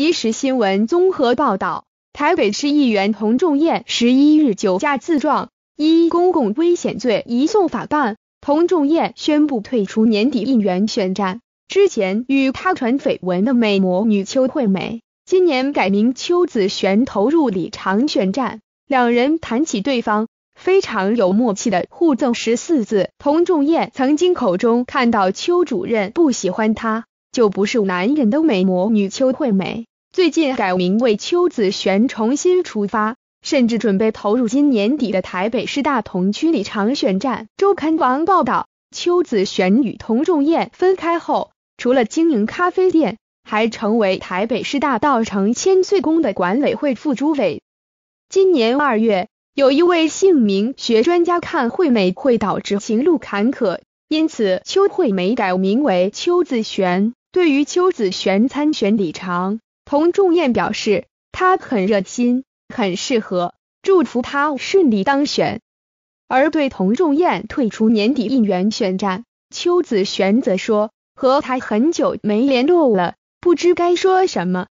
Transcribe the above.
即时新闻综合报道：台北市议员童仲彦十一日酒驾自撞，依公共危险罪移送法办。童仲彦宣布退出年底议员选战。之前与他传绯闻的美模女邱惠美，今年改名邱子璇，投入李长选战。两人谈起对方，非常有默契的互赠十四字。童仲彦曾经口中看到邱主任不喜欢他，就不是男人的美模女邱惠美。最近改名为邱子璇，重新出发，甚至准备投入今年底的台北市大同区里长选战。周刊网报道，邱子璇与童仲彦分开后，除了经营咖啡店，还成为台北市大稻城千岁宫的管委会副主委。今年二月，有一位姓名学专家看惠美会导致情路坎坷，因此邱惠美改名为邱子璇。对于邱子璇参选里长。童仲彦表示，他很热心，很适合，祝福他顺利当选。而对童仲彦退出年底应援选战，邱子璇则说，和他很久没联络了，不知该说什么。